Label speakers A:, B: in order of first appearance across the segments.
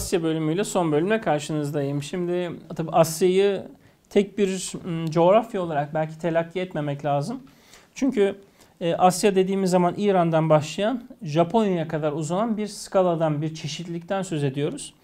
A: Asya bölümüyle son bölümle karşınızdayım. Şimdi tabii Asya'yı tek bir coğrafya olarak belki telakki etmemek lazım. Çünkü e, Asya dediğimiz zaman İran'dan başlayan Japonya'ya kadar uzanan bir skaladan, bir çeşitlilikten söz ediyoruz.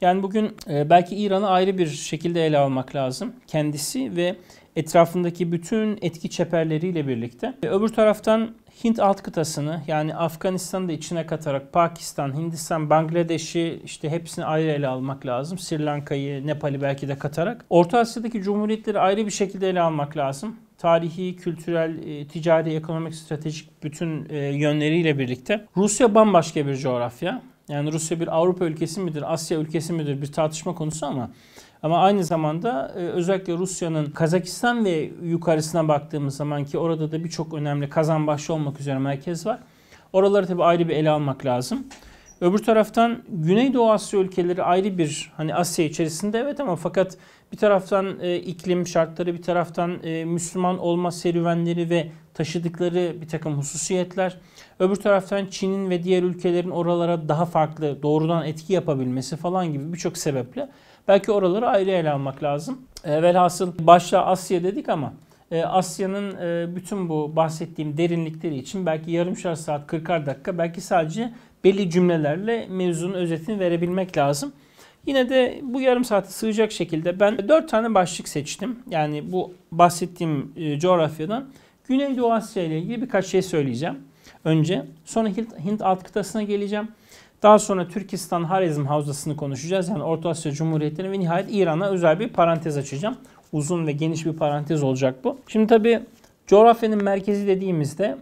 A: Yani bugün e, belki İran'ı ayrı bir şekilde ele almak lazım. Kendisi ve etrafındaki bütün etki çeperleriyle birlikte. Öbür taraftan Hint alt kıtasını yani Afganistan'ı da içine katarak Pakistan, Hindistan, Bangladeş'i işte hepsini ayrı ele almak lazım. Sri Lanka'yı, Nepal'i belki de katarak. Orta Asya'daki cumhuriyetleri ayrı bir şekilde ele almak lazım. Tarihi, kültürel, e, ticari, ekonomik, stratejik bütün e, yönleriyle birlikte. Rusya bambaşka bir coğrafya. Yani Rusya bir Avrupa ülkesi midir, Asya ülkesi midir bir tartışma konusu ama ama aynı zamanda e, özellikle Rusya'nın Kazakistan ve yukarısına baktığımız zaman ki orada da birçok önemli kazan başlı olmak üzere merkez var. Oraları tabii ayrı bir ele almak lazım. Öbür taraftan Güneydoğu Asya ülkeleri ayrı bir hani Asya içerisinde evet ama fakat bir taraftan e, iklim şartları bir taraftan e, Müslüman olma serüvenleri ve taşıdıkları bir takım hususiyetler Öbür taraftan Çin'in ve diğer ülkelerin oralara daha farklı doğrudan etki yapabilmesi falan gibi birçok sebeple belki oraları ayrı ele almak lazım. E, velhasıl başta Asya dedik ama e, Asya'nın e, bütün bu bahsettiğim derinlikleri için belki yarımşar saat 40'ar dakika belki sadece belli cümlelerle mevzunun özetini verebilmek lazım. Yine de bu yarım saati sığacak şekilde ben 4 tane başlık seçtim. Yani bu bahsettiğim e, coğrafyadan Güneydoğu Asya ile ilgili birkaç şey söyleyeceğim önce. Sonra Hint alt kıtasına geleceğim. Daha sonra Türkistan Harizm Havzası'nı konuşacağız. Yani Orta Asya Cumhuriyetleri ve nihayet İran'a özel bir parantez açacağım. Uzun ve geniş bir parantez olacak bu. Şimdi tabii coğrafyanın merkezi dediğimizde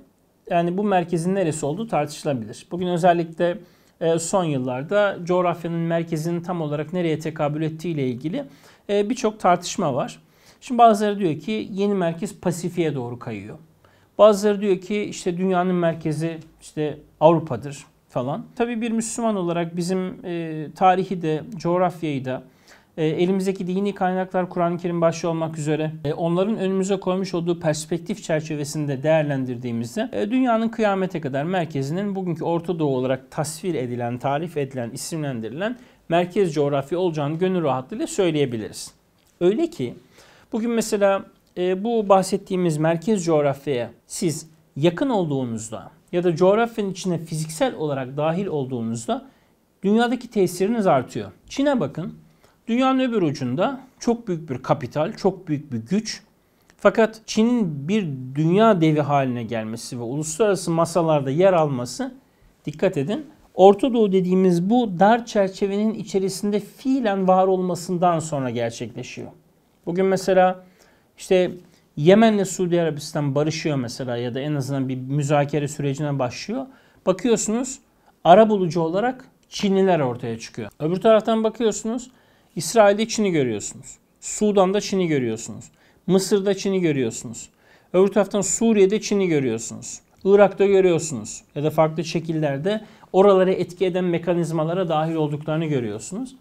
A: yani bu merkezin neresi olduğu tartışılabilir. Bugün özellikle e, son yıllarda coğrafyanın merkezinin tam olarak nereye tekabül ettiği ile ilgili e, birçok tartışma var. Şimdi bazıları diyor ki yeni merkez Pasifik'e doğru kayıyor. Bazıları diyor ki işte dünyanın merkezi işte Avrupa'dır falan. Tabii bir Müslüman olarak bizim e, tarihi de coğrafyayı da e, elimizdeki dini kaynaklar Kur'an-ı Kerim başlı olmak üzere e, onların önümüze koymuş olduğu perspektif çerçevesinde değerlendirdiğimizde e, dünyanın kıyamete kadar merkezinin bugünkü Orta Doğu olarak tasvir edilen, tarif edilen, isimlendirilen merkez coğrafya olacağını gönül rahatlığıyla söyleyebiliriz. Öyle ki bugün mesela e, bu bahsettiğimiz merkez coğrafyaya siz yakın olduğunuzda ya da coğrafyanın içine fiziksel olarak dahil olduğunuzda dünyadaki tesiriniz artıyor. Çin'e bakın. Dünyanın öbür ucunda çok büyük bir kapital, çok büyük bir güç. Fakat Çin'in bir dünya devi haline gelmesi ve uluslararası masalarda yer alması dikkat edin. Orta Doğu dediğimiz bu dar çerçevenin içerisinde fiilen var olmasından sonra gerçekleşiyor. Bugün mesela işte Yemen'le Suudi Arabistan barışıyor mesela ya da en azından bir müzakere sürecine başlıyor. Bakıyorsunuz ara bulucu olarak Çinliler ortaya çıkıyor. Öbür taraftan bakıyorsunuz İsrail'de Çin'i görüyorsunuz. Sudan'da Çin'i görüyorsunuz. Mısır'da Çin'i görüyorsunuz. Öbür taraftan Suriye'de Çin'i görüyorsunuz. Irak'ta görüyorsunuz ya da farklı şekillerde oraları etki eden mekanizmalara dahil olduklarını görüyorsunuz.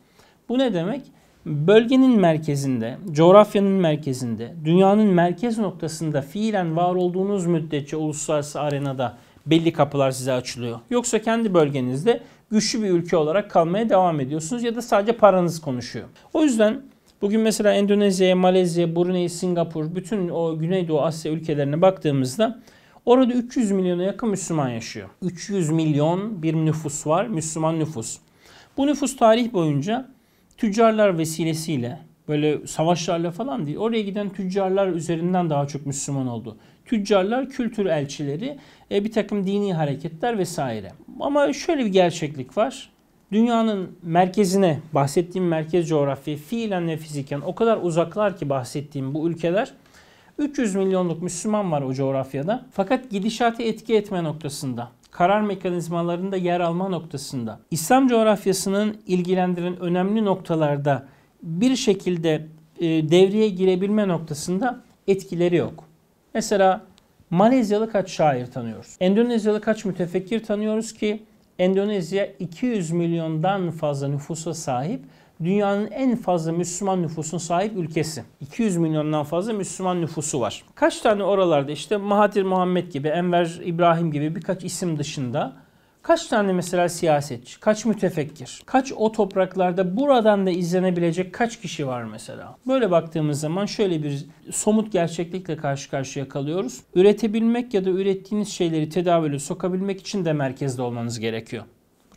A: Bu ne demek? bölgenin merkezinde, coğrafyanın merkezinde, dünyanın merkez noktasında fiilen var olduğunuz müddetçe uluslararası arenada belli kapılar size açılıyor. Yoksa kendi bölgenizde güçlü bir ülke olarak kalmaya devam ediyorsunuz ya da sadece paranız konuşuyor. O yüzden bugün mesela Endonezya, Malezya, Brunei, Singapur bütün o Güneydoğu Asya ülkelerine baktığımızda orada 300 milyona yakın Müslüman yaşıyor. 300 milyon bir nüfus var, Müslüman nüfus. Bu nüfus tarih boyunca tüccarlar vesilesiyle böyle savaşlarla falan değil. Oraya giden tüccarlar üzerinden daha çok Müslüman oldu. Tüccarlar, kültür elçileri, e, bir takım dini hareketler vesaire. Ama şöyle bir gerçeklik var. Dünyanın merkezine, bahsettiğim merkez coğrafya fiilen ve fiziken o kadar uzaklar ki bahsettiğim bu ülkeler. 300 milyonluk Müslüman var o coğrafyada. Fakat gidişatı etki etme noktasında karar mekanizmalarında yer alma noktasında İslam coğrafyasının ilgilendiren önemli noktalarda bir şekilde e, devreye girebilme noktasında etkileri yok. Mesela Malezyalı kaç şair tanıyoruz? Endonezyalı kaç mütefekkir tanıyoruz ki Endonezya 200 milyondan fazla nüfusa sahip dünyanın en fazla Müslüman nüfusun sahip ülkesi. 200 milyondan fazla Müslüman nüfusu var. Kaç tane oralarda işte Mahatir Muhammed gibi, Enver İbrahim gibi birkaç isim dışında Kaç tane mesela siyasetçi, kaç mütefekkir, kaç o topraklarda buradan da izlenebilecek kaç kişi var mesela? Böyle baktığımız zaman şöyle bir somut gerçeklikle karşı karşıya kalıyoruz. Üretebilmek ya da ürettiğiniz şeyleri tedavüle sokabilmek için de merkezde olmanız gerekiyor.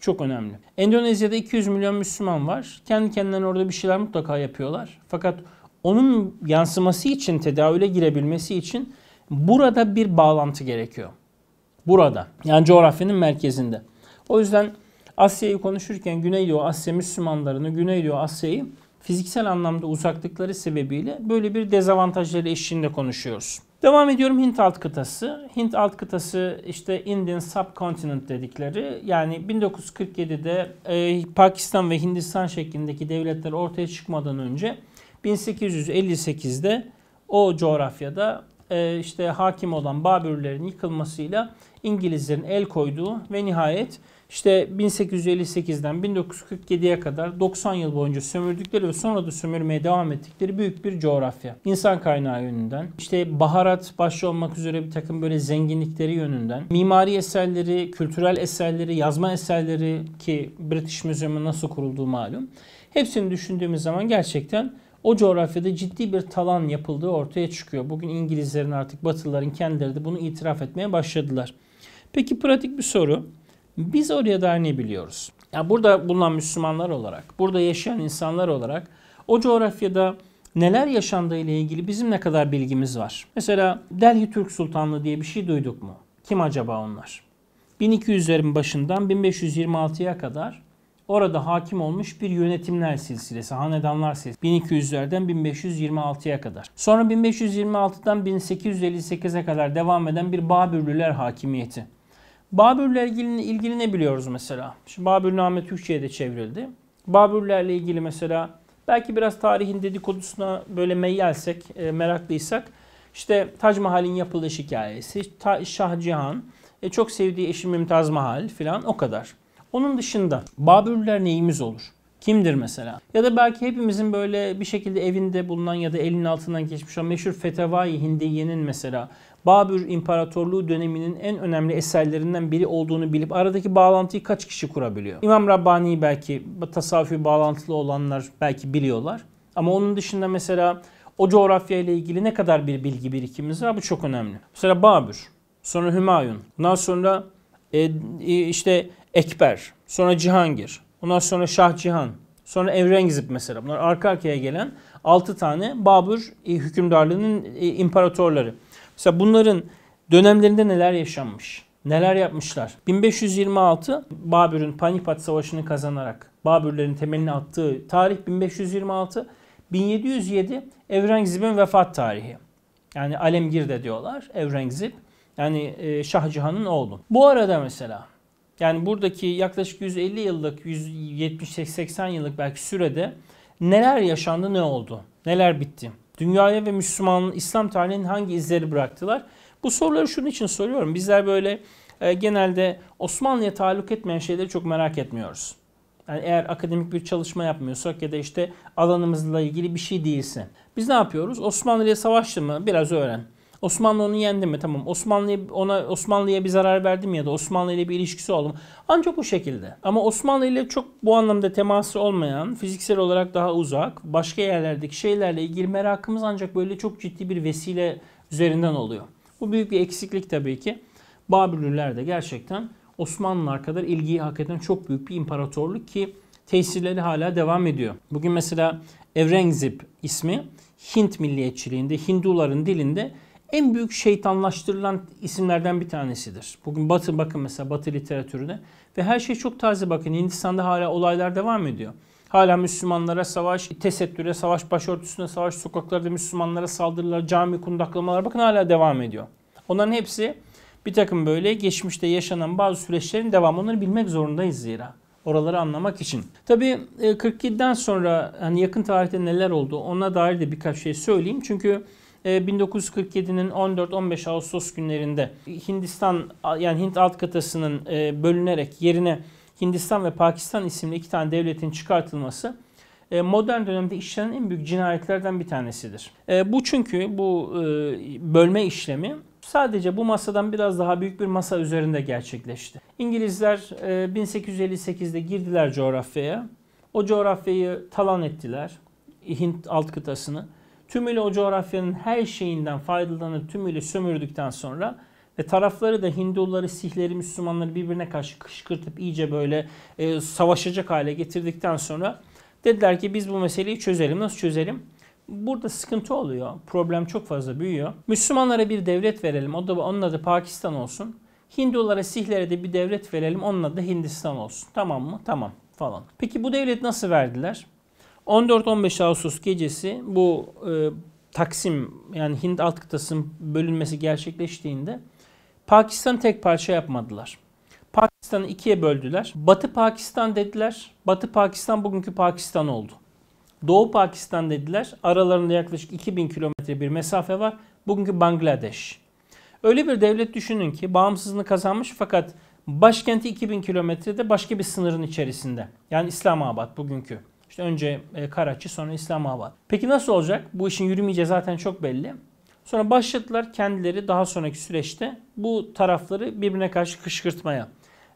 A: Çok önemli. Endonezya'da 200 milyon Müslüman var. Kendi kendilerine orada bir şeyler mutlaka yapıyorlar. Fakat onun yansıması için, tedavüle girebilmesi için burada bir bağlantı gerekiyor. Burada. Yani coğrafyanın merkezinde. O yüzden Asya'yı konuşurken Güneydoğu Asya Müslümanlarını, Güneydoğu Asya'yı fiziksel anlamda uzaklıkları sebebiyle böyle bir dezavantajları eşliğinde konuşuyoruz. Devam ediyorum Hint alt kıtası. Hint alt kıtası işte Indian Subcontinent dedikleri yani 1947'de e, Pakistan ve Hindistan şeklindeki devletler ortaya çıkmadan önce 1858'de o coğrafyada e, işte hakim olan Babürlerin yıkılmasıyla İngilizlerin el koyduğu ve nihayet işte 1858'den 1947'ye kadar 90 yıl boyunca sömürdükleri ve sonra da sömürmeye devam ettikleri büyük bir coğrafya. İnsan kaynağı yönünden, işte baharat başlı olmak üzere bir takım böyle zenginlikleri yönünden, mimari eserleri, kültürel eserleri, yazma eserleri ki British Museum'un nasıl kurulduğu malum. Hepsini düşündüğümüz zaman gerçekten o coğrafyada ciddi bir talan yapıldığı ortaya çıkıyor. Bugün İngilizlerin artık Batılıların kendileri de bunu itiraf etmeye başladılar. Peki pratik bir soru. Biz oraya dair ne biliyoruz? Yani burada bulunan Müslümanlar olarak, burada yaşayan insanlar olarak o coğrafyada neler yaşandığı ile ilgili bizim ne kadar bilgimiz var? Mesela Delhi Türk Sultanlığı diye bir şey duyduk mu? Kim acaba onlar? 1200'lerin başından 1526'ya kadar Orada hakim olmuş bir yönetimler silsilesi, hanedanlar silsilesi 1200'lerden 1526'ya kadar. Sonra 1526'dan 1858'e kadar devam eden bir Babürlüler hakimiyeti. Babürlerle ilgili, ilgili ne biliyoruz mesela? Şimdi Babürname Türkçe'ye de çevrildi. Babürlerle ilgili mesela belki biraz tarihin dedikodusuna böyle meyyelsek, e, meraklıysak işte Tac Mahal'in yapılış hikayesi, Ta Şah Cihan, e, çok sevdiği eşi Mümtaz Mahal filan o kadar. Onun dışında Babürler neyimiz olur? Kimdir mesela? Ya da belki hepimizin böyle bir şekilde evinde bulunan ya da elinin altından geçmiş olan meşhur Fetevai Hindiye'nin mesela Babür İmparatorluğu döneminin en önemli eserlerinden biri olduğunu bilip aradaki bağlantıyı kaç kişi kurabiliyor? İmam Rabbani belki tasavvufi bağlantılı olanlar belki biliyorlar. Ama onun dışında mesela o coğrafya ile ilgili ne kadar bir bilgi birikimimiz var bu çok önemli. Mesela Babür, sonra Hümayun, daha sonra e, e işte Ekber, sonra Cihangir, ondan sonra Şah Cihan, sonra Evrengizip mesela. Bunlar arka arkaya gelen 6 tane Babür e, hükümdarlığının e, imparatorları. Mesela bunların dönemlerinde neler yaşanmış? Neler yapmışlar? 1526 Babür'ün Panipat Savaşı'nı kazanarak Babürlerin temelini attığı tarih 1526. 1707 Evrengizip'in vefat tarihi. Yani Alemgir de diyorlar Evrengizip. Yani e, Şah Cihan'ın oğlu. Bu arada mesela yani buradaki yaklaşık 150 yıllık, 170-80 yıllık belki sürede neler yaşandı, ne oldu? Neler bitti? Dünyaya ve Müslüman İslam tarihinin hangi izleri bıraktılar? Bu soruları şunun için soruyorum. Bizler böyle e, genelde Osmanlı'ya taalluk etmeyen şeyleri çok merak etmiyoruz. Yani eğer akademik bir çalışma yapmıyorsak ya da işte alanımızla ilgili bir şey değilse. Biz ne yapıyoruz? Osmanlı ile savaştı mı? Biraz öğren. Osmanlı onu yendi mi? Tamam. Osmanlı ona Osmanlı'ya bir zarar verdim ya da Osmanlı ile bir ilişkisi oldu mu? Ancak bu şekilde. Ama Osmanlı ile çok bu anlamda teması olmayan, fiziksel olarak daha uzak, başka yerlerdeki şeylerle ilgili merakımız ancak böyle çok ciddi bir vesile üzerinden oluyor. Bu büyük bir eksiklik tabii ki. Babürlüler de gerçekten Osmanlılar kadar ilgiyi hak eden çok büyük bir imparatorluk ki tesirleri hala devam ediyor. Bugün mesela Evrengzip ismi Hint milliyetçiliğinde, Hinduların dilinde en büyük şeytanlaştırılan isimlerden bir tanesidir. Bugün Batı bakın mesela Batı literatürüne ve her şey çok taze bakın Hindistan'da hala olaylar devam ediyor. Hala Müslümanlara savaş, tesettüre, savaş başörtüsüne savaş, sokaklarda Müslümanlara saldırılar, cami kundaklamalar bakın hala devam ediyor. Onların hepsi bir takım böyle geçmişte yaşanan bazı süreçlerin devamı onları bilmek zorundayız zira. Oraları anlamak için. Tabii 47'den e, sonra hani yakın tarihte neler oldu ona dair de birkaç şey söyleyeyim. Çünkü 1947'nin ee, 14-15 Ağustos günlerinde Hindistan yani Hint alt kıtasının e, bölünerek yerine Hindistan ve Pakistan isimli iki tane devletin çıkartılması e, modern dönemde işlenen en büyük cinayetlerden bir tanesidir. E, bu çünkü bu bölme işlemi sadece bu masadan biraz daha büyük bir masa üzerinde gerçekleşti. İngilizler 1858'de girdiler coğrafyaya. O coğrafyayı talan ettiler. Hint alt kıtasını. Tümüyle o coğrafyanın her şeyinden faydalanıp tümüyle sömürdükten sonra ve tarafları da Hinduları, Sihleri, Müslümanları birbirine karşı kışkırtıp iyice böyle e, savaşacak hale getirdikten sonra dediler ki biz bu meseleyi çözelim. Nasıl çözelim? Burada sıkıntı oluyor. Problem çok fazla büyüyor. Müslümanlara bir devlet verelim. O da onun adı Pakistan olsun. Hindulara, Sihlere de bir devlet verelim. Onun adı Hindistan olsun. Tamam mı? Tamam falan. Peki bu devlet nasıl verdiler? 14-15 Ağustos gecesi bu e, Taksim yani Hint alt kıtasının bölünmesi gerçekleştiğinde Pakistan tek parça yapmadılar. Pakistan'ı ikiye böldüler. Batı Pakistan dediler. Batı Pakistan bugünkü Pakistan oldu. Doğu Pakistan dediler. Aralarında yaklaşık 2000 kilometre bir mesafe var. Bugünkü Bangladeş. Öyle bir devlet düşünün ki bağımsızlığını kazanmış fakat başkenti 2000 kilometrede başka bir sınırın içerisinde. Yani İslamabad bugünkü. İşte önce e, Karachi sonra İslamabad. Peki nasıl olacak? Bu işin yürümeyeceği zaten çok belli. Sonra başladılar kendileri daha sonraki süreçte bu tarafları birbirine karşı kışkırtmaya.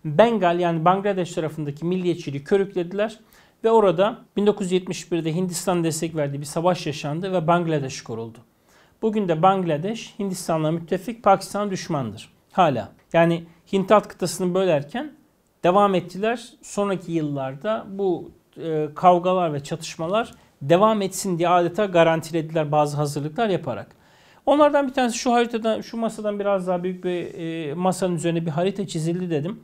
A: Bengal yani Bangladeş tarafındaki milliyetçiliği körüklediler ve orada 1971'de Hindistan destek verdiği bir savaş yaşandı ve Bangladeş kuruldu. Bugün de Bangladeş Hindistan'la müttefik Pakistan düşmandır. Hala. Yani Hint alt kıtasını bölerken devam ettiler. Sonraki yıllarda bu e, kavgalar ve çatışmalar devam etsin diye adeta garantilediler bazı hazırlıklar yaparak. Onlardan bir tanesi şu haritadan, şu masadan biraz daha büyük bir e, masanın üzerine bir harita çizildi dedim.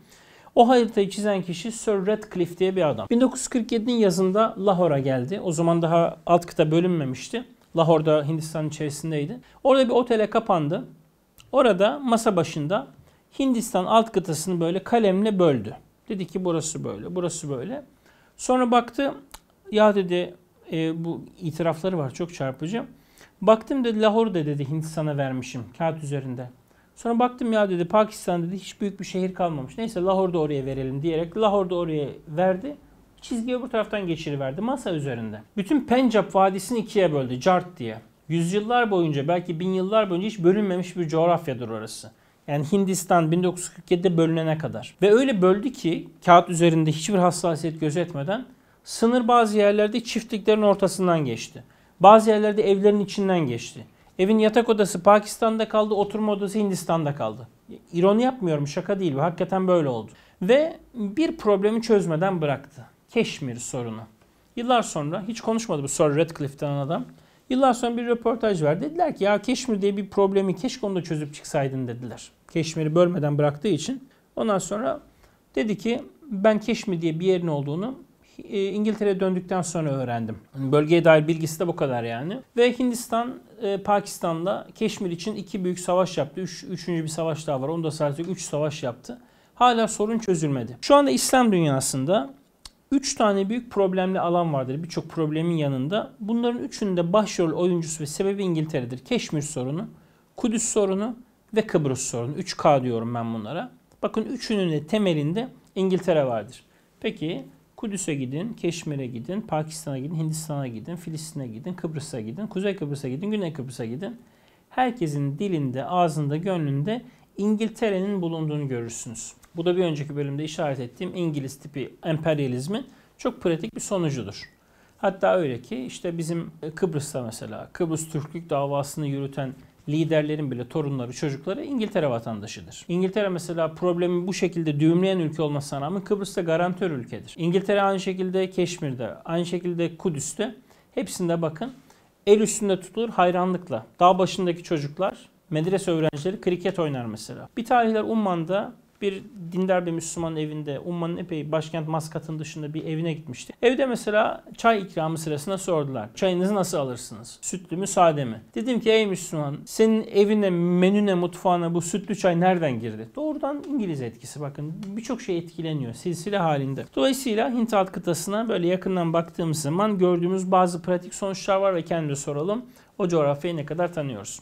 A: O haritayı çizen kişi Sir Radcliffe diye bir adam. 1947'nin yazında Lahore'a geldi. O zaman daha alt kıta bölünmemişti. Lahore'da Hindistan içerisindeydi. Orada bir otele kapandı. Orada masa başında Hindistan alt kıtasını böyle kalemle böldü. Dedi ki burası böyle, burası böyle. Sonra baktı ya dedi e, bu itirafları var çok çarpıcı. Baktım dedi Lahore'da dedi Hindistan'a vermişim kağıt üzerinde. Sonra baktım ya dedi Pakistan dedi hiç büyük bir şehir kalmamış. Neyse Lahore'da oraya verelim diyerek Lahore'da oraya verdi. Çizgiyi bu taraftan geçiriverdi masa üzerinde. Bütün Pencap Vadisi'ni ikiye böldü cart diye. Yüzyıllar boyunca belki bin yıllar boyunca hiç bölünmemiş bir coğrafyadır orası. Yani Hindistan 1947'de bölünene kadar. Ve öyle böldü ki kağıt üzerinde hiçbir hassasiyet gözetmeden sınır bazı yerlerde çiftliklerin ortasından geçti. Bazı yerlerde evlerin içinden geçti. Evin yatak odası Pakistan'da kaldı, oturma odası Hindistan'da kaldı. İroni yapmıyorum, şaka değil. bu, Hakikaten böyle oldu. Ve bir problemi çözmeden bıraktı. Keşmir sorunu. Yıllar sonra hiç konuşmadı bu Sir Radcliffe'den adam. Yıllar sonra bir röportaj var. Dediler ki ya Keşmir diye bir problemi keşke onu da çözüp çıksaydın dediler. Keşmir'i bölmeden bıraktığı için. Ondan sonra dedi ki ben Keşmir diye bir yerin olduğunu e, İngiltere'ye döndükten sonra öğrendim. Hani bölgeye dair bilgisi de bu kadar yani. Ve Hindistan, e, pakistanda Keşmir için iki büyük savaş yaptı. Üç, üçüncü bir savaş daha var. Onu da sadece üç savaş yaptı. Hala sorun çözülmedi. Şu anda İslam dünyasında 3 tane büyük problemli alan vardır birçok problemin yanında. Bunların üçünde başrol oyuncusu ve sebebi İngiltere'dir. Keşmir sorunu, Kudüs sorunu ve Kıbrıs sorunu. 3K diyorum ben bunlara. Bakın üçünün de temelinde İngiltere vardır. Peki Kudüs'e gidin, Keşmir'e gidin, Pakistan'a gidin, Hindistan'a gidin, Filistin'e gidin, Kıbrıs'a gidin, Kuzey Kıbrıs'a gidin, Güney Kıbrıs'a gidin. Herkesin dilinde, ağzında, gönlünde İngiltere'nin bulunduğunu görürsünüz. Bu da bir önceki bölümde işaret ettiğim İngiliz tipi emperyalizmin çok pratik bir sonucudur. Hatta öyle ki işte bizim e, Kıbrıs'ta mesela Kıbrıs Türklük davasını yürüten liderlerin bile torunları, çocukları İngiltere vatandaşıdır. İngiltere mesela problemi bu şekilde düğümleyen ülke olmasına rağmen Kıbrıs'ta garantör ülkedir. İngiltere aynı şekilde Keşmir'de, aynı şekilde Kudüs'te hepsinde bakın el üstünde tutulur hayranlıkla. Dağ başındaki çocuklar, medrese öğrencileri kriket oynar mesela. Bir tarihler Umman'da bir dindar bir Müslüman evinde Umman'ın epey başkent Maskat'ın dışında bir evine gitmişti. Evde mesela çay ikramı sırasında sordular. Çayınızı nasıl alırsınız? Sütlü mü sade mi? Dedim ki ey Müslüman senin evine menüne mutfağına bu sütlü çay nereden girdi? Doğrudan İngiliz etkisi bakın birçok şey etkileniyor silsile halinde. Dolayısıyla Hint alt kıtasına böyle yakından baktığımız zaman gördüğümüz bazı pratik sonuçlar var ve kendi soralım. O coğrafyayı ne kadar tanıyoruz?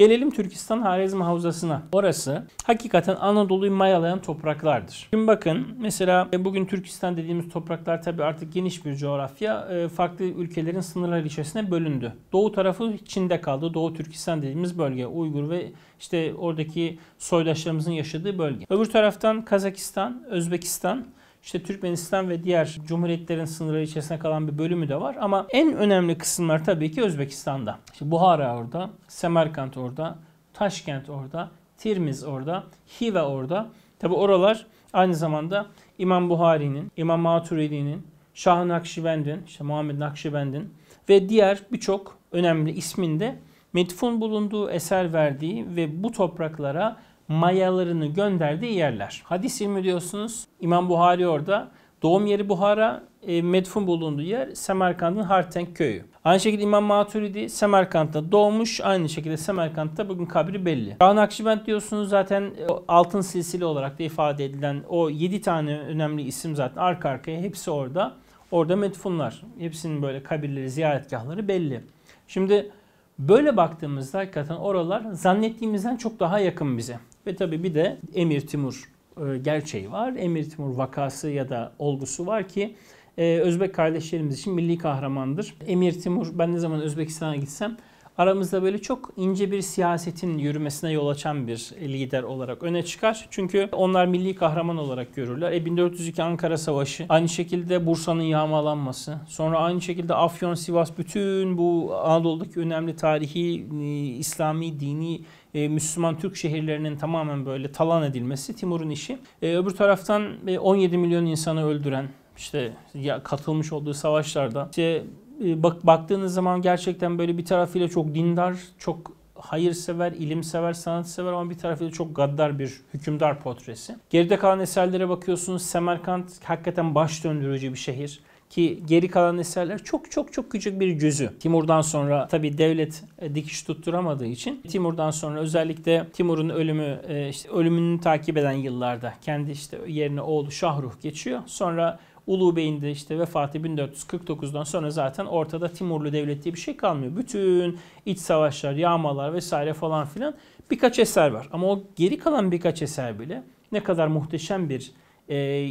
A: Gelelim Türkistan Harezm Havzası'na. Orası hakikaten Anadolu'yu mayalayan topraklardır. Şimdi bakın mesela e, bugün Türkistan dediğimiz topraklar tabii artık geniş bir coğrafya. E, farklı ülkelerin sınırları içerisinde bölündü. Doğu tarafı Çin'de kaldı. Doğu Türkistan dediğimiz bölge. Uygur ve işte oradaki soydaşlarımızın yaşadığı bölge. Öbür taraftan Kazakistan, Özbekistan işte Türkmenistan ve diğer cumhuriyetlerin sınırları içerisinde kalan bir bölümü de var. Ama en önemli kısımlar tabii ki Özbekistan'da. İşte Buhara orada, Semerkant orada, Taşkent orada, Tirmiz orada, Hive orada. Tabi oralar aynı zamanda İmam Buhari'nin, İmam Maturidi'nin, Şah Nakşibend'in, işte Muhammed Nakşibend'in ve diğer birçok önemli isminde metfun bulunduğu, eser verdiği ve bu topraklara mayalarını gönderdiği yerler. Hadis ilmi diyorsunuz. İmam Buhari orada. Doğum yeri Buhara, e, medfun bulunduğu yer Semerkant'ın Hartenk köyü. Aynı şekilde İmam Maturidi Semerkant'ta doğmuş. Aynı şekilde Semerkant'ta bugün kabri belli. Şah Nakşibend diyorsunuz zaten e, altın silsili olarak da ifade edilen o 7 tane önemli isim zaten arka arkaya hepsi orada. Orada medfunlar. Hepsinin böyle kabirleri, ziyaretgahları belli. Şimdi böyle baktığımızda hakikaten oralar zannettiğimizden çok daha yakın bize. Ve tabii bir de Emir Timur e, gerçeği var. Emir Timur vakası ya da olgusu var ki e, Özbek kardeşlerimiz için milli kahramandır. Emir Timur ben ne zaman Özbekistan'a gitsem aramızda böyle çok ince bir siyasetin yürümesine yol açan bir lider olarak öne çıkar. Çünkü onlar milli kahraman olarak görürler. E 1402 Ankara Savaşı, aynı şekilde Bursa'nın yağmalanması, sonra aynı şekilde Afyon, Sivas bütün bu Anadolu'daki önemli tarihi, e, İslami, dini e, Müslüman Türk şehirlerinin tamamen böyle talan edilmesi Timur'un işi. E, öbür taraftan e, 17 milyon insanı öldüren işte ya katılmış olduğu savaşlarda işte e, bak baktığınız zaman gerçekten böyle bir tarafıyla çok dindar, çok hayırsever, ilimsever, sanatsever ama bir tarafıyla çok gaddar bir hükümdar portresi. Geride kalan eserlere bakıyorsunuz. Semerkant hakikaten baş döndürücü bir şehir. Ki geri kalan eserler çok çok çok küçük bir cüzü. Timur'dan sonra tabi devlet e, dikiş tutturamadığı için Timur'dan sonra özellikle Timur'un ölümü e, işte ölümünü takip eden yıllarda kendi işte yerine oğlu Şahruh geçiyor. Sonra Ulu Bey'in de işte vefatı 1449'dan sonra zaten ortada Timurlu Devlet diye bir şey kalmıyor. Bütün iç savaşlar, yağmalar vesaire falan filan birkaç eser var. Ama o geri kalan birkaç eser bile ne kadar muhteşem bir e,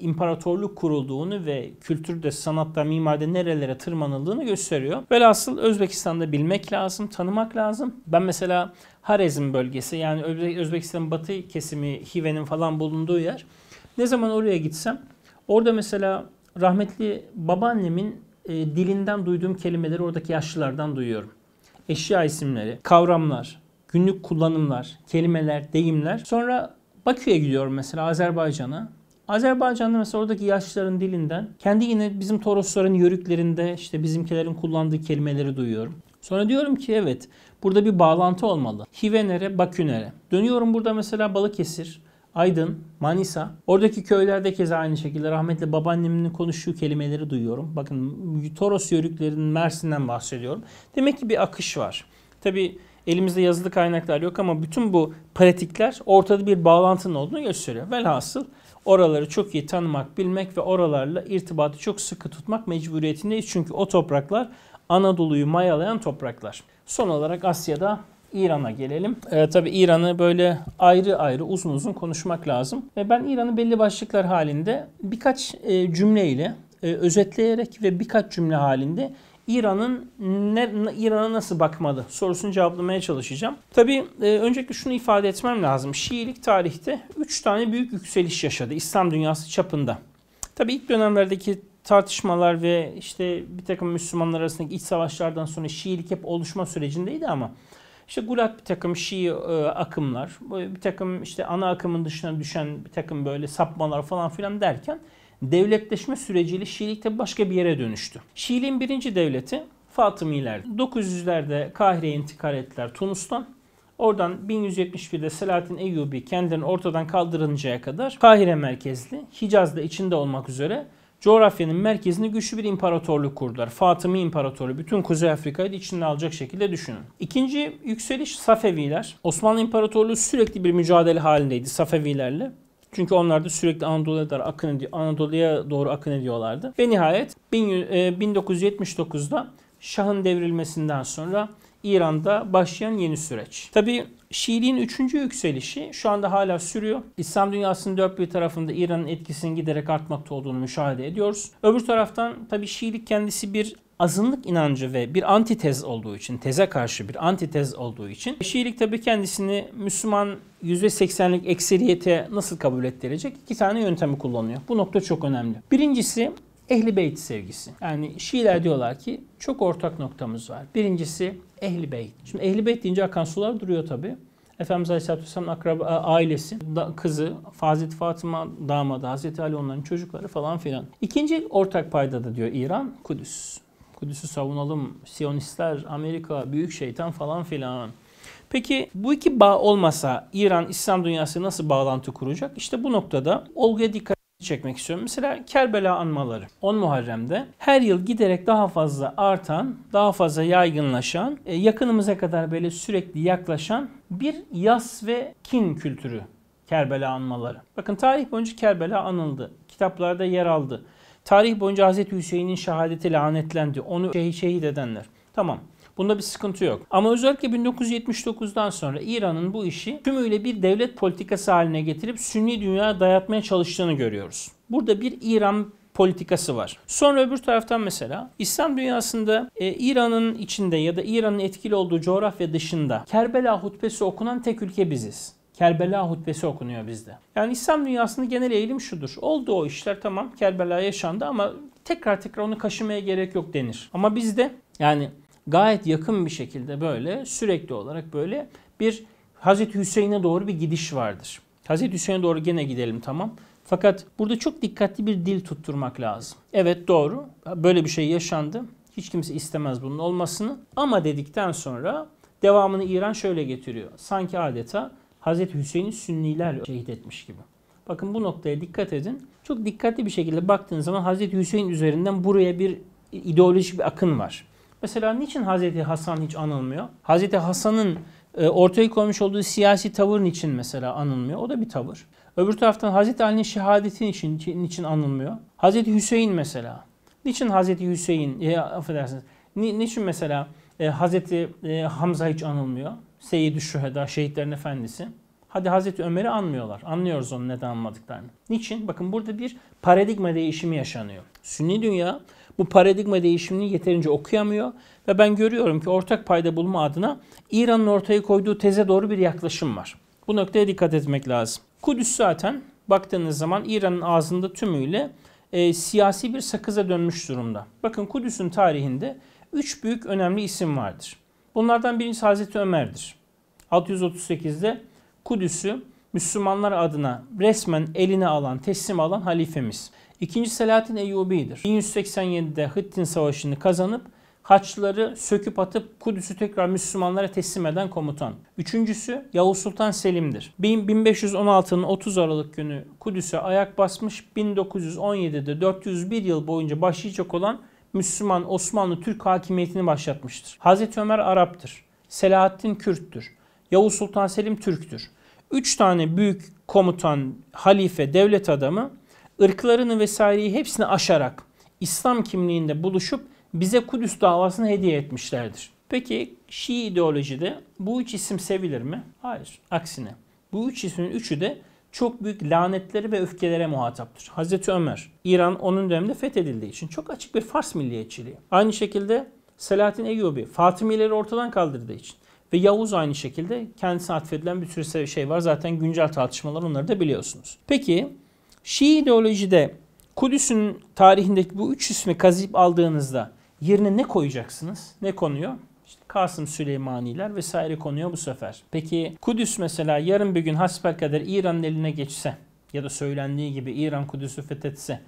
A: imparatorluk kurulduğunu ve kültürde, sanatta, mimarda nerelere tırmanıldığını gösteriyor. Velhasıl Özbekistan'da bilmek lazım, tanımak lazım. Ben mesela Harezm bölgesi yani Özbekistan'ın batı kesimi Hive'nin falan bulunduğu yer. Ne zaman oraya gitsem orada mesela rahmetli babaannemin e, dilinden duyduğum kelimeleri oradaki yaşlılardan duyuyorum. Eşya isimleri, kavramlar, günlük kullanımlar, kelimeler, deyimler. Sonra Bakü'ye gidiyorum mesela Azerbaycan'a. Azerbaycan'da mesela oradaki yaşlıların dilinden kendi yine bizim Torosların yörüklerinde işte bizimkilerin kullandığı kelimeleri duyuyorum. Sonra diyorum ki evet burada bir bağlantı olmalı. Hive nere, Dönüyorum burada mesela Balıkesir, Aydın, Manisa. Oradaki köylerde kez aynı şekilde rahmetli babaannemin konuştuğu kelimeleri duyuyorum. Bakın Toros yörüklerinin Mersin'den bahsediyorum. Demek ki bir akış var. Tabii Elimizde yazılı kaynaklar yok ama bütün bu pratikler ortada bir bağlantının olduğunu gösteriyor. Velhasıl oraları çok iyi tanımak, bilmek ve oralarla irtibatı çok sıkı tutmak mecburiyetindeyiz. Çünkü o topraklar Anadolu'yu mayalayan topraklar. Son olarak Asya'da İran'a gelelim. Ee, tabii İran'ı böyle ayrı ayrı uzun uzun konuşmak lazım. Ve ben İran'ı belli başlıklar halinde birkaç e, cümleyle e, özetleyerek ve birkaç cümle halinde İran'ın ne, İran'a nasıl bakmalı sorusunu cevaplamaya çalışacağım. Tabii e, öncelikle şunu ifade etmem lazım. Şiilik tarihte 3 tane büyük yükseliş yaşadı İslam dünyası çapında. Tabii ilk dönemlerdeki tartışmalar ve işte bir takım Müslümanlar arasındaki iç savaşlardan sonra Şiilik hep oluşma sürecindeydi ama işte Gulat bir takım Şii e, akımlar, bir takım işte ana akımın dışına düşen bir takım böyle sapmalar falan filan derken devletleşme süreciyle Şiilik de başka bir yere dönüştü. Şiiliğin birinci devleti Fatımiler. 900'lerde Kahire'ye intikal ettiler Tunus'tan. Oradan 1171'de Selahattin Eyyubi kendilerini ortadan kaldırıncaya kadar Kahire merkezli, Hicaz'da içinde olmak üzere coğrafyanın merkezini güçlü bir imparatorluk kurdular. Fatımi İmparatorluğu bütün Kuzey Afrika'yı içinde alacak şekilde düşünün. İkinci yükseliş Safeviler. Osmanlı İmparatorluğu sürekli bir mücadele halindeydi Safevilerle. Çünkü onlar da sürekli Anadolu'ya doğru akın, ediyor, Anadolu'ya doğru akın ediyorlardı. Ve nihayet 1979'da e, Şah'ın devrilmesinden sonra İran'da başlayan yeni süreç. Tabi Şiiliğin üçüncü yükselişi şu anda hala sürüyor. İslam dünyasının dört bir tarafında İran'ın etkisinin giderek artmakta olduğunu müşahede ediyoruz. Öbür taraftan tabi Şiilik kendisi bir azınlık inancı ve bir antitez olduğu için, teze karşı bir antitez olduğu için Şiilik tabii kendisini Müslüman %80'lik ekseriyete nasıl kabul ettirecek? İki tane yöntemi kullanıyor. Bu nokta çok önemli. Birincisi Ehli Beyt sevgisi. Yani Şiiler diyorlar ki çok ortak noktamız var. Birincisi Ehli Beyt. Şimdi Ehli Beyt deyince akan sular duruyor tabii. Efendimiz Aleyhisselatü Vesselam'ın akraba, ailesi, da, kızı, Hazreti Fatıma damadı, Hazreti Ali onların çocukları falan filan. İkinci ortak payda da diyor İran, Kudüs. Kudüs'ü savunalım, Siyonistler, Amerika, büyük şeytan falan filan. Peki bu iki bağ olmasa İran İslam dünyası nasıl bağlantı kuracak? İşte bu noktada olguya dikkat çekmek istiyorum. Mesela Kerbela anmaları 10 Muharrem'de her yıl giderek daha fazla artan, daha fazla yaygınlaşan, e, yakınımıza kadar böyle sürekli yaklaşan bir yas ve kin kültürü Kerbela anmaları. Bakın tarih boyunca Kerbela anıldı. Kitaplarda yer aldı. Tarih boyunca Hazreti Hüseyin'in şehadeti lanetlendi. Onu şeh şehit edenler. Tamam. Bunda bir sıkıntı yok. Ama özellikle 1979'dan sonra İran'ın bu işi tümüyle bir devlet politikası haline getirip Sünni dünyaya dayatmaya çalıştığını görüyoruz. Burada bir İran politikası var. Sonra öbür taraftan mesela İslam dünyasında e, İran'ın içinde ya da İran'ın etkili olduğu coğrafya dışında Kerbela hutbesi okunan tek ülke biziz. Kerbela hutbesi okunuyor bizde. Yani İslam dünyasında genel eğilim şudur. Oldu o işler tamam Kerbela yaşandı ama tekrar tekrar onu kaşımaya gerek yok denir. Ama bizde yani gayet yakın bir şekilde böyle sürekli olarak böyle bir Hazreti Hüseyin'e doğru bir gidiş vardır. Hazreti Hüseyin'e doğru gene gidelim tamam. Fakat burada çok dikkatli bir dil tutturmak lazım. Evet doğru böyle bir şey yaşandı. Hiç kimse istemez bunun olmasını. Ama dedikten sonra devamını İran şöyle getiriyor. Sanki adeta Hazreti Hüseyin'i Sünniler şehit etmiş gibi. Bakın bu noktaya dikkat edin. Çok dikkatli bir şekilde baktığınız zaman Hazreti Hüseyin üzerinden buraya bir ideolojik bir akın var. Mesela niçin Hazreti Hasan hiç anılmıyor? Hazreti Hasan'ın e, ortaya koymuş olduğu siyasi tavır için mesela anılmıyor. O da bir tavır. Öbür taraftan Hazreti Ali'nin şehadeti için, için anılmıyor. Hazreti Hüseyin mesela. Niçin Hazreti Hüseyin, e, affedersiniz, ni, niçin mesela e, Hazreti e, Hamza hiç anılmıyor? Seyyid-i Şüheda, Şehitlerin Efendisi. Hadi Hazreti Ömer'i anmıyorlar. Anlıyoruz onu neden anmadıklarını. Niçin? Bakın burada bir paradigma değişimi yaşanıyor. Sünni dünya bu paradigma değişimini yeterince okuyamıyor ve ben görüyorum ki ortak payda bulma adına İran'ın ortaya koyduğu teze doğru bir yaklaşım var. Bu noktaya dikkat etmek lazım. Kudüs zaten baktığınız zaman İran'ın ağzında tümüyle e, siyasi bir sakıza dönmüş durumda. Bakın Kudüs'ün tarihinde üç büyük önemli isim vardır. Bunlardan birincisi Hazreti Ömer'dir. 638'de Kudüs'ü Müslümanlar adına resmen eline alan, teslim alan halifemiz. İkinci Selahattin Eyyubi'dir. 1187'de Hittin Savaşı'nı kazanıp Haçlıları söküp atıp Kudüs'ü tekrar Müslümanlara teslim eden komutan. Üçüncüsü Yavuz Sultan Selim'dir. 1516'nın 30 Aralık günü Kudüs'e ayak basmış, 1917'de 401 yıl boyunca başlayacak olan Müslüman Osmanlı Türk hakimiyetini başlatmıştır. Hazreti Ömer Arap'tır. Selahaddin Kürt'tür. Yavuz Sultan Selim Türk'tür. Üç tane büyük komutan, halife, devlet adamı ırklarını vesaireyi hepsini aşarak İslam kimliğinde buluşup bize Kudüs davasını hediye etmişlerdir. Peki Şii ideolojide bu üç isim sevilir mi? Hayır. Aksine. Bu üç ismin üçü de çok büyük lanetleri ve öfkelere muhataptır. Hazreti Ömer, İran onun döneminde fethedildiği için çok açık bir Fars milliyetçiliği. Aynı şekilde Selahattin Eyyubi, Fatimileri ortadan kaldırdığı için. Ve Yavuz aynı şekilde kendisine atfedilen bir sürü şey var. Zaten güncel tartışmalar onları da biliyorsunuz. Peki Şii ideolojide Kudüs'ün tarihindeki bu üç ismi kazıyıp aldığınızda yerine ne koyacaksınız? Ne konuyor? Kasım Süleymaniler vesaire konuyor bu sefer. Peki Kudüs mesela yarın bir gün kadar İran'ın eline geçse ya da söylendiği gibi İran Kudüs'ü fethetse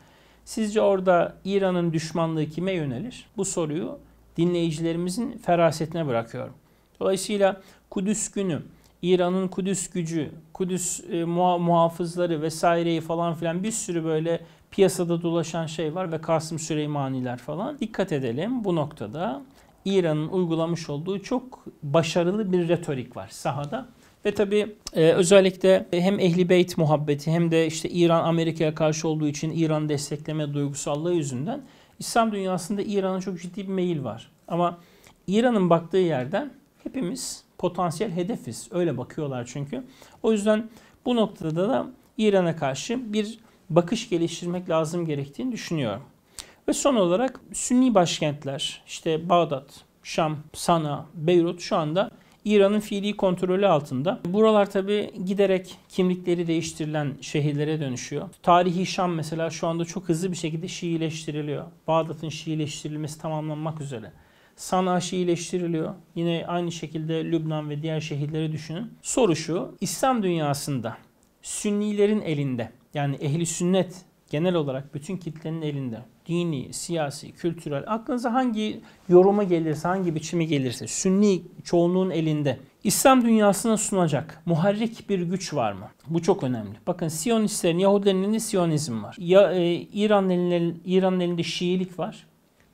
A: sizce orada İran'ın düşmanlığı kime yönelir? Bu soruyu dinleyicilerimizin ferasetine bırakıyorum. Dolayısıyla Kudüs günü, İran'ın Kudüs gücü, Kudüs e, muha muhafızları vesaireyi falan filan bir sürü böyle piyasada dolaşan şey var ve Kasım Süleymaniler falan. Dikkat edelim bu noktada. İran'ın uygulamış olduğu çok başarılı bir retorik var sahada. Ve tabii e, özellikle hem Ehli Beyt muhabbeti hem de işte İran Amerika'ya karşı olduğu için İran destekleme duygusallığı yüzünden İslam dünyasında İran'a çok ciddi bir meyil var. Ama İran'ın baktığı yerden hepimiz potansiyel hedefiz. Öyle bakıyorlar çünkü. O yüzden bu noktada da İran'a karşı bir bakış geliştirmek lazım gerektiğini düşünüyorum. Ve son olarak Sünni başkentler işte Bağdat, Şam, Sana, Beyrut şu anda İran'ın fiili kontrolü altında. Buralar tabi giderek kimlikleri değiştirilen şehirlere dönüşüyor. Tarihi Şam mesela şu anda çok hızlı bir şekilde Şiileştiriliyor. Bağdat'ın Şiileştirilmesi tamamlanmak üzere. Sana Şiileştiriliyor. Yine aynı şekilde Lübnan ve diğer şehirleri düşünün. Soru şu, İslam dünyasında Sünnilerin elinde yani ehli sünnet genel olarak bütün kitlenin elinde dini, siyasi, kültürel aklınıza hangi yoruma gelirse, hangi biçimi gelirse sünni çoğunluğun elinde İslam dünyasına sunacak muharrik bir güç var mı? Bu çok önemli. Bakın Siyonistlerin, Yahudilerin elinde Siyonizm var. Ya, e, İran'ın elinde, İran elinde Şiilik var.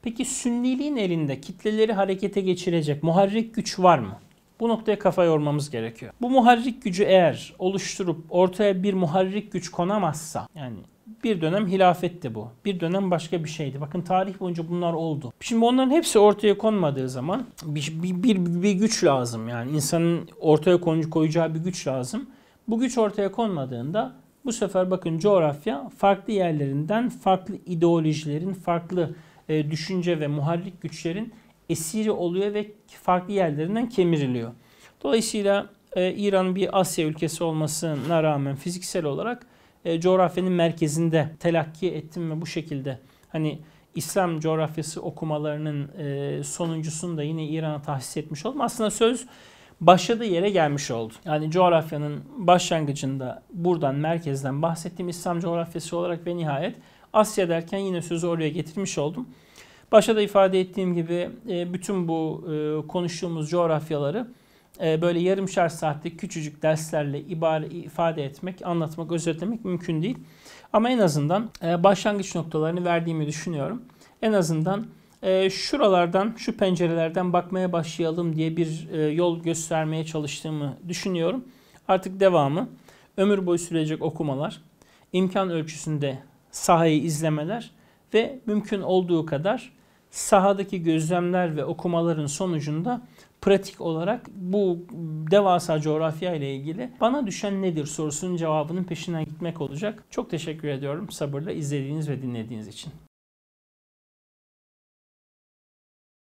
A: Peki Sünniliğin elinde kitleleri harekete geçirecek muharrik güç var mı? Bu noktaya kafa yormamız gerekiyor. Bu muharrik gücü eğer oluşturup ortaya bir muharrik güç konamazsa yani bir dönem hilafetti bu. Bir dönem başka bir şeydi. Bakın tarih boyunca bunlar oldu. Şimdi onların hepsi ortaya konmadığı zaman bir, bir, bir, bir güç lazım. Yani insanın ortaya koyacağı bir güç lazım. Bu güç ortaya konmadığında bu sefer bakın coğrafya farklı yerlerinden farklı ideolojilerin, farklı e, düşünce ve muharrik güçlerin esiri oluyor ve farklı yerlerinden kemiriliyor. Dolayısıyla e, İran'ın bir Asya ülkesi olmasına rağmen fiziksel olarak e, coğrafyanın merkezinde telakki ettim ve bu şekilde hani İslam coğrafyası okumalarının e, sonuncusunu da yine İran'a tahsis etmiş oldum. Aslında söz başladığı yere gelmiş oldu. Yani coğrafyanın başlangıcında buradan merkezden bahsettiğim İslam coğrafyası olarak ve nihayet Asya derken yine sözü oraya getirmiş oldum. Başta da ifade ettiğim gibi e, bütün bu e, konuştuğumuz coğrafyaları ee, böyle yarımşar saatlik küçücük derslerle ibare ifade etmek, anlatmak, özetlemek mümkün değil. Ama en azından e, başlangıç noktalarını verdiğimi düşünüyorum. En azından e, şuralardan, şu pencerelerden bakmaya başlayalım diye bir e, yol göstermeye çalıştığımı düşünüyorum. Artık devamı ömür boyu sürecek okumalar, imkan ölçüsünde sahayı izlemeler ve mümkün olduğu kadar sahadaki gözlemler ve okumaların sonucunda pratik olarak bu devasa coğrafya ile ilgili bana düşen nedir sorusunun cevabının peşinden gitmek olacak. Çok teşekkür ediyorum sabırla izlediğiniz ve dinlediğiniz için.